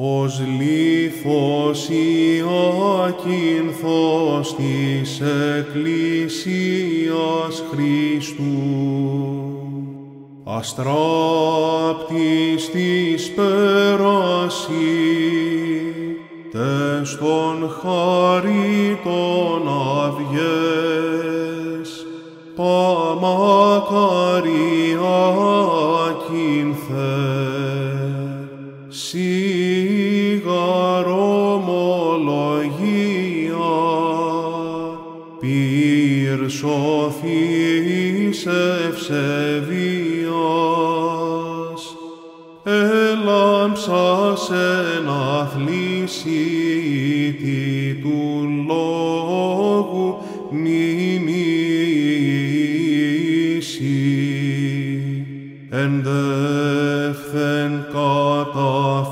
Ως λίθος ή ακίνθος της Εκκλησίας Χριστού, αστράπτης της πέραση, τες των χαριτών των αυγές, παμακαριά εύθεν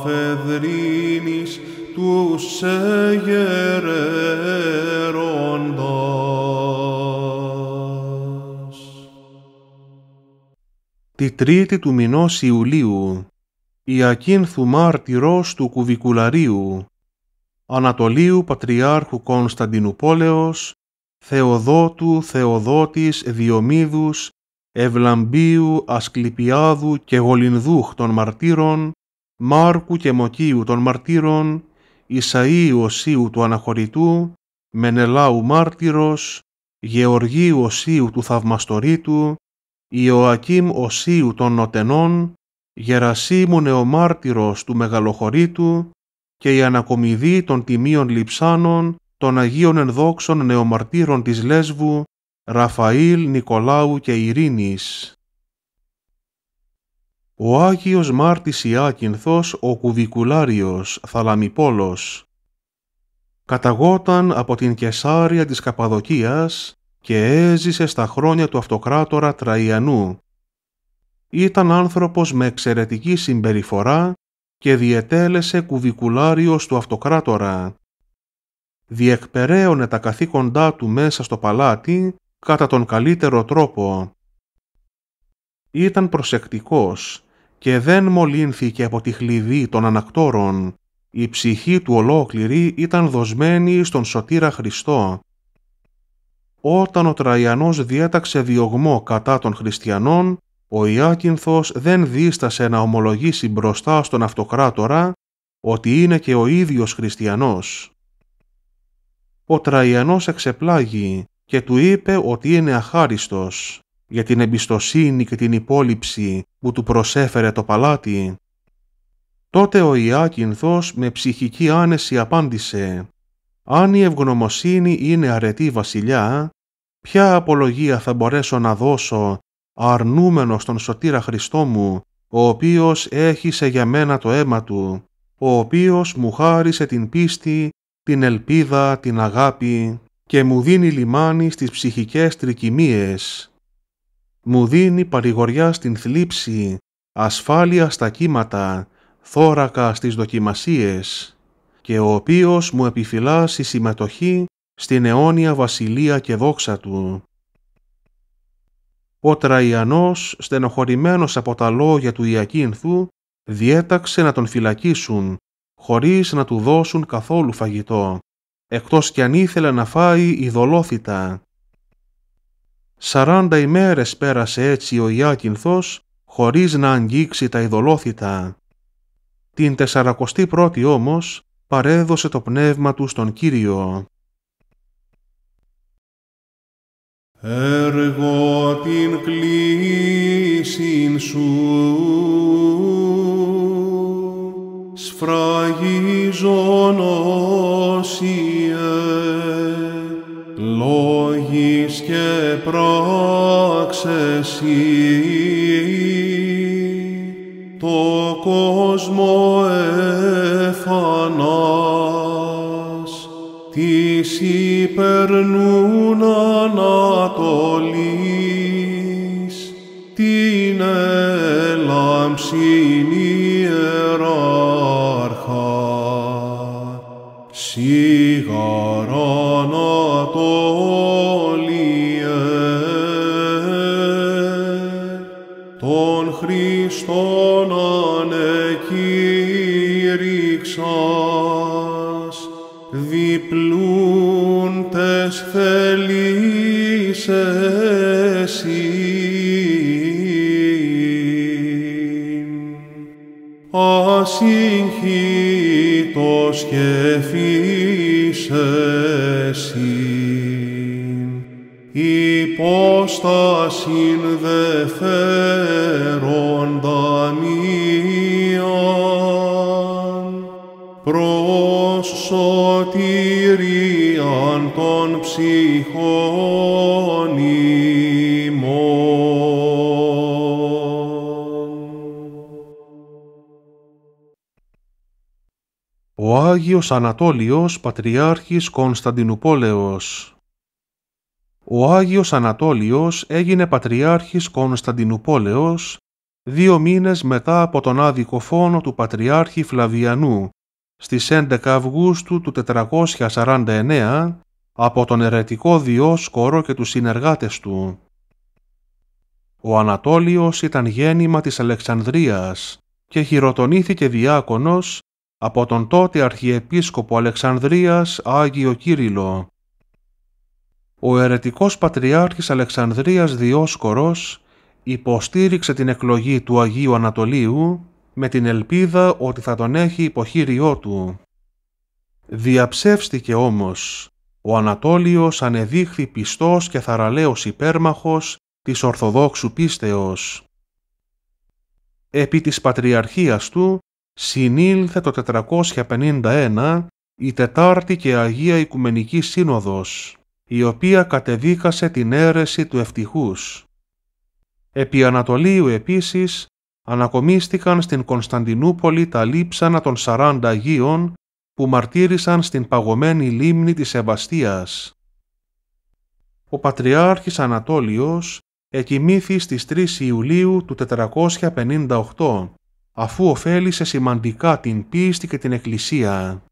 φεδρίνης τους εγερέροντας. Τη τρίτη του μηνός Ιουλίου, η ακίνθου μάρτυρος του Κουβικουλαρίου, Ανατολίου Πατριάρχου Κωνσταντινούπολεως, Θεοδότου Θεοδότης Διομήδους Ευλαμπίου, Ασκληπιάδου και Γολινδούχ των μαρτύρων, Μάρκου και Μοκίου των μαρτύρων, Ισαΐου Οσίου του Αναχωρητού, Μενελάου Μάρτυρος, Γεωργίου Οσίου του Θαυμαστορίτου, Ιωακήμ Οσίου των Νοτενών, Γερασίμου Νεομάρτυρος του Μεγαλοχωρίτου και η Ανακομιδή των Τιμίων Λιψάνων, των Αγίων Ενδόξων Νεομαρτύρων της Λέσβου Ραφαήλ Νικολάου και Ειρήνης. Ο Άγιος Μάρτης Ιάκυνθος ο Κουβικουλάριος Θαλαμιπόλος καταγόταν από την Κεσάρια της Καπαδοκίας και έζησε στα χρόνια του αυτοκράτορα Τραϊανού. Ήταν άνθρωπος με εξαιρετική συμπεριφορά και διετέλεσε κουβικουλάριος του αυτοκράτορα. Διεκπεραίωνε τα καθήκοντά του μέσα στο παλάτι κατά τον καλύτερο τρόπο. Ήταν προσεκτικός και δεν μολύνθηκε από τη χλειδή των ανακτόρων. Η ψυχή του ολόκληρη ήταν δοσμένη στον Σωτήρα Χριστό. Όταν ο Τραϊανός διέταξε διωγμό κατά των χριστιανών, ο Ιάκυνθος δεν δίστασε να ομολογήσει μπροστά στον αυτοκράτορα ότι είναι και ο ίδιος χριστιανός. Ο Τραϊανός εξεπλάγει και του είπε ότι είναι αχάριστος για την εμπιστοσύνη και την υπόλοιψη που του προσέφερε το παλάτι. Τότε ο Ιάκυνθος με ψυχική άνεση απάντησε «Αν η ευγνωμοσύνη είναι αρετή βασιλιά, ποια απολογία θα μπορέσω να δώσω αρνούμενος τον Σωτήρα Χριστό μου, ο οποίος έχισε για μένα το αίμα του, ο οποίος μου χάρισε την πίστη, την ελπίδα, την αγάπη και μου δίνει λιμάνι στις ψυχικές τρικυμίες. Μου δίνει παρηγοριά στην θλίψη, ασφάλεια στα κύματα, θώρακα στις δοκιμασίες και ο οποίος μου επιφυλάσσει συμμετοχή στην αιώνια βασιλεία και δόξα του. Ο Τραϊανός, στενοχωρημένος από τα λόγια του Ιακίνθου, διέταξε να τον φυλακίσουν, χωρίς να του δώσουν καθόλου φαγητό εκτός κι αν ήθελε να φάει δολόθητα. Σαράντα ημέρες πέρασε έτσι ο Ιάκυνθος χωρίς να αγγίξει τα ειδωλόθητα. Την τεσσαρακοστή πρώτη όμως παρέδωσε το πνεύμα του στον Κύριο. Έργο την κλίσιν σου σφραγίζον όσιε, λόγοι και πράξες το κόσμο εφανάς, της υπερνούν ανατολής, την έλαμψη σιγαράν Ανατολίε, ΕΕ. τον Χριστό το σκεφίσεσιν. Υπόστασιν δε φέροντα μίαν, προς σωτηρίαν των ψυχών, ο Άγιος Ανατόλιος Πατριάρχης Κωνσταντινούπολεως. Ο Άγιος Ανατόλιος έγινε Πατριάρχης Κωνσταντινούπολεως δύο μήνες μετά από τον άδικο φόνο του Πατριάρχη Φλαβιανού, στις 11 Αυγούστου του 449, από τον ερετικό Διόσκορο και τους συνεργάτες του. Ο Ανατόλιος ήταν γέννημα της Αλεξανδρίας και χειροτονήθηκε διάκονος από τον τότε Αρχιεπίσκοπο Αλεξανδρίας Άγιο Κύριλο. Ο ερετικός Πατριάρχης Αλεξανδρίας Διόσκορος υποστήριξε την εκλογή του Αγίου Ανατολίου με την ελπίδα ότι θα τον έχει υποχείριό του. Διαψεύστηκε όμως. Ο Ανατόλιος ανεδείχθη πιστός και θαραλέος υπέρμαχος της Ορθοδόξου πίστεως. Επί της Πατριαρχίας του συνήλθε το 451 η Τετάρτη και Αγία Οικουμενική Σύνοδος, η οποία κατεδίκασε την αίρεση του ευτυχούς. Επί Ανατολίου επίσης ανακομίστηκαν στην Κωνσταντινούπολη τα λείψανα των 40 Αγίων που μαρτύρησαν στην παγωμένη λίμνη της Σεβαστίας. Ο Πατριάρχης Ανατόλιος εκοιμήθη στις 3 Ιουλίου του 458 αφού ωφέλησε σημαντικά την πίστη και την Εκκλησία.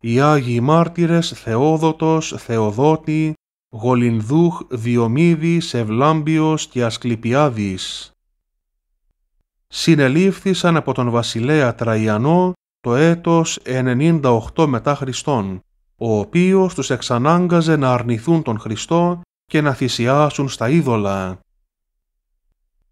Οι Άγιοι Μάρτυρες Θεόδοτος, Θεοδότη, Γολινδούχ, Διομήδης, Ευλάμπιος και Ασκληπιάδης συνελήφθησαν από τον βασιλέα Τραϊανό το έτος 98 μετά Χριστόν, ο οποίος τους εξανάγκαζε να αρνηθούν τον Χριστό και να θυσιάσουν στα είδωλα.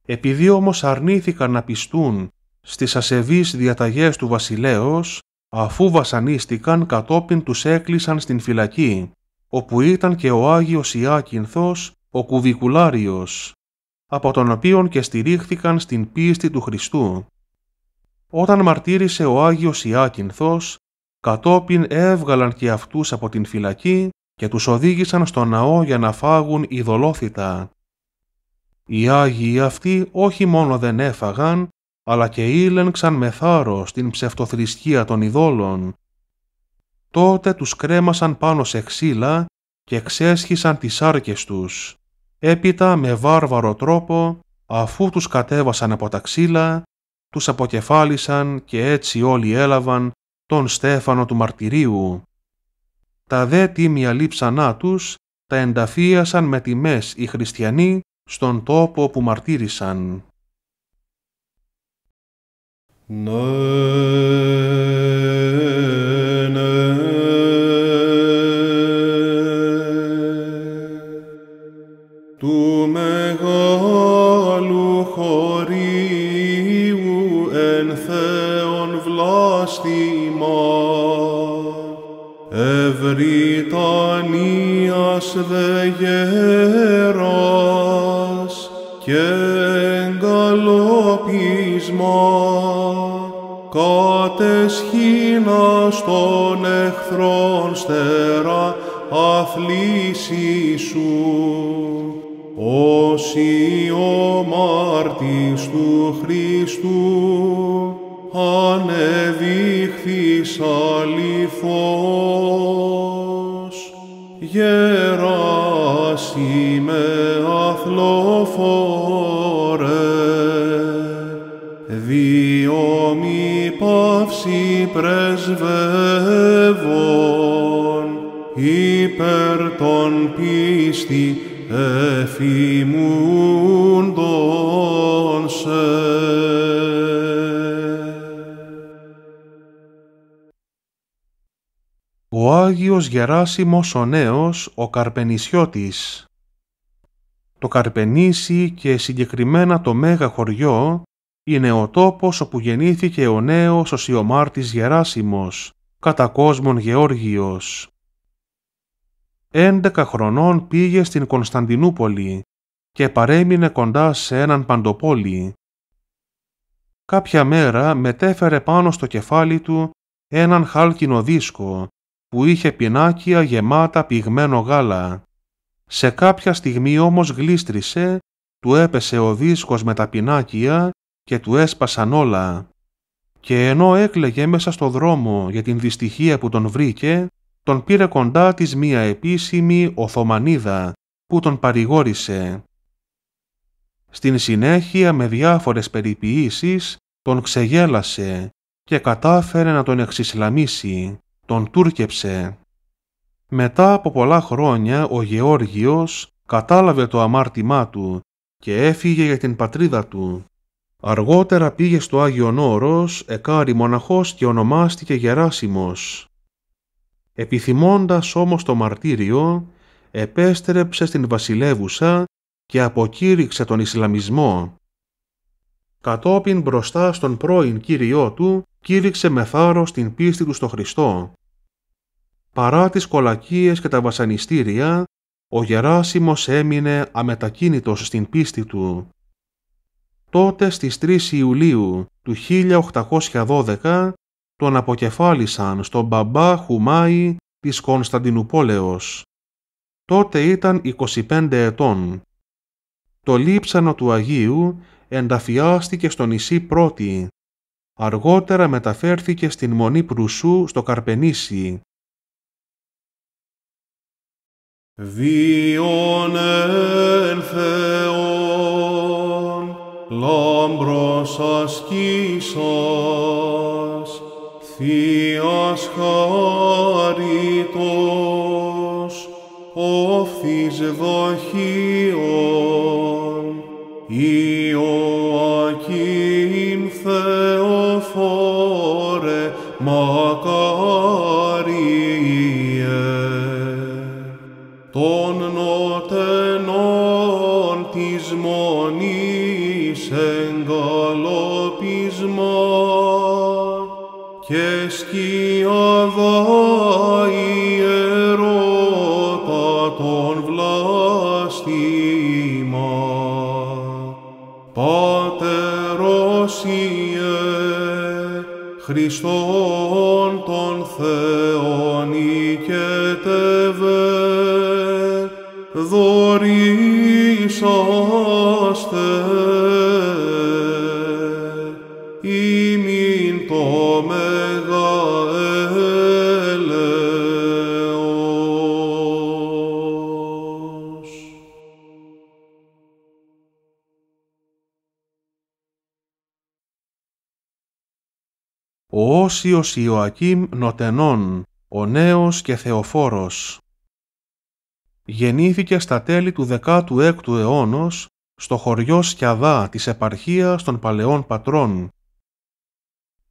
Επειδή όμως αρνήθηκαν να πιστούν στις ασεβείς διαταγές του βασιλέως, αφού βασανίστηκαν κατόπιν τους έκλεισαν στην φυλακή, όπου ήταν και ο Άγιος Ιάκυνθος, ο Κουβικουλάριος, από τον οποίον και στηρίχθηκαν στην πίστη του Χριστού. Όταν μαρτύρησε ο Άγιος Ιάκυνθος, κατόπιν έβγαλαν και αυτούς από την φυλακή και τους οδήγησαν στο ναό για να φάγουν ειδωλόθητα. Οι Άγιοι αυτοί όχι μόνο δεν έφαγαν, αλλά και ήλενξαν με θάρρος την ψευτοθρησκεία των ειδόλων. Τότε τους κρέμασαν πάνω σε ξύλα και ξέσχισαν τις άρκες τους. Έπειτα με βάρβαρο τρόπο, αφού τους κατέβασαν από τα ξύλα, τους αποκεφάλισαν και έτσι όλοι έλαβαν τον Στέφανο του Μαρτυρίου. Τα δε τίμια λείψανά τους τα ενταφίασαν με τιμές οι χριστιανοί στον τόπο που μαρτύρησαν. Ναι, ναι. του μεγάλου χωρίου εν θέον βλάστημαν ευρυτανίας δε και εγκαλοπίσμα κατεσχήνα των εχθρών στερά αθλήσι σου. Όσοι ο μάρτης του Χριστού ανεδείχθης αληθώς γεράσιμε πρεσβεύων υπέρ των πίστη εφημούντων σε. Ο Άγιος Γεράσιμος ο Νέος, ο καρπενισιότης, Το Καρπενήσι και συγκεκριμένα το Μέγα χωριό είναι ο τόπος όπου γεννήθηκε ο νέος ο Σιωμάρτης Γεράσιμος, κατά κόσμον Γεώργιος. Έντεκα χρονών πήγε στην Κωνσταντινούπολη και παρέμεινε κοντά σε έναν παντοπόλη. Κάποια μέρα μετέφερε πάνω στο κεφάλι του έναν χάλκινο δίσκο που είχε πινάκια γεμάτα πυγμένο γάλα. Σε κάποια στιγμή όμως γλίστρησε, του έπεσε ο δίσκος με τα πινάκια και του έσπασαν όλα. Και ενώ έκλαιγε μέσα στο δρόμο για την δυστυχία που τον βρήκε, τον πήρε κοντά της μία επίσημη Οθωμανίδα που τον παρηγόρησε. Στην συνέχεια με διάφορες περιποιήσεις τον ξεγέλασε και κατάφερε να τον εξισλαμίσει, τον τούρκεψε. Μετά από πολλά χρόνια ο Γεώργιος κατάλαβε το αμάρτημά του και έφυγε για την πατρίδα του. Αργότερα πήγε στο Άγιον Όρος, εκάρι μοναχός και ονομάστηκε Γεράσιμος. Επιθυμώντας όμως το μαρτύριο, επέστρεψε στην βασιλεύουσα και αποκήρυξε τον Ισλαμισμό. Κατόπιν μπροστά στον πρώην Κύριό του, κήρυξε με θάρρος την πίστη του στο Χριστό. Παρά τις κολακίες και τα βασανιστήρια, ο Γεράσιμος έμεινε αμετακίνητος στην πίστη του τότε στις 3 Ιουλίου του 1812 τον αποκεφάλισαν στον μπαμπά Χουμάη της Κωνσταντινούπολεως. Τότε ήταν 25 ετών. Το λείψανο του Αγίου ενταφιάστηκε στο νησί Πρώτη. Αργότερα μεταφέρθηκε στην Μονή Προυσού στο Καρπενήσι λαμπρός ασκήσας, Θείας χαρίτος, όφης δοχείων, σήμα. Πάτερος Χριστόν τον Θεόν ηκετεύε, δωρήσαν ο Όσιος Ιωακήμ Νοτενών, ο νέος και θεοφόρος. Γεννήθηκε στα τέλη του 16ου αιώνος στο χωριό Σκιαδά της επαρχίας των παλαιών πατρών.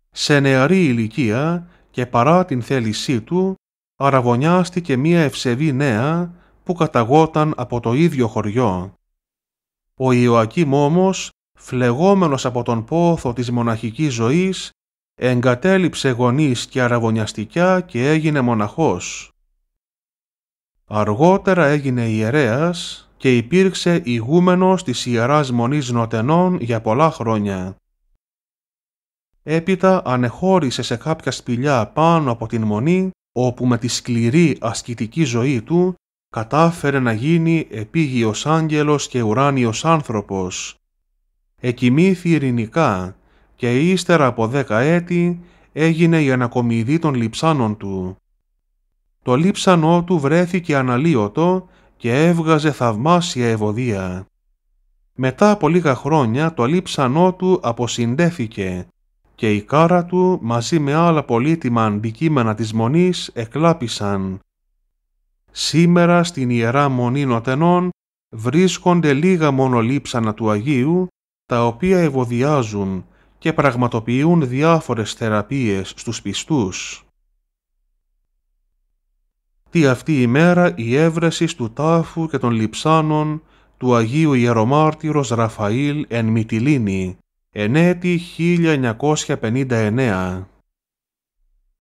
Σε νεαρή ηλικία και παρά την θέλησή του, αραβωνιάστηκε μία ευσεβή νέα που καταγόταν από το ίδιο χωριό. Ο Ιωακήμ όμως, φλεγόμενος από τον πόθο της μοναχικής ζωής, εγκατέλειψε γονείς και αραβωνιαστικά και έγινε μοναχός. Αργότερα έγινε ιερέας και υπήρξε ηγούμενος της Ιεράς Μονής Νοτενών για πολλά χρόνια. Έπειτα ανεχώρησε σε κάποια σπηλιά πάνω από την Μονή, όπου με τη σκληρή ασκητική ζωή του κατάφερε να γίνει επίγειος άγγελος και ουράνιος άνθρωπος. Εκοιμήθη ειρηνικά και ύστερα από δέκα έτη έγινε η ανακομιδή των λειψάνων του. Το λείψανό του βρέθηκε αναλύωτο και έβγαζε θαυμάσια ευωδία. Μετά από λίγα χρόνια το λείψανό του αποσυντέθηκε και η κάρα του μαζί με άλλα πολύτιμα αντικείμενα της Μονής εκλάπησαν. Σήμερα στην Ιερά Μονή Νοτενών βρίσκονται λίγα μόνο λείψανα του Αγίου, τα οποία ευωδιάζουν και πραγματοποιούν διάφορες θεραπείες στους πιστούς. Τι αυτή η μέρα η έβρεση του τάφου και των λιψάνων του Αγίου Ιερομάρτυρος Ραφαήλ εν Μυτιλίνη, εν 1959.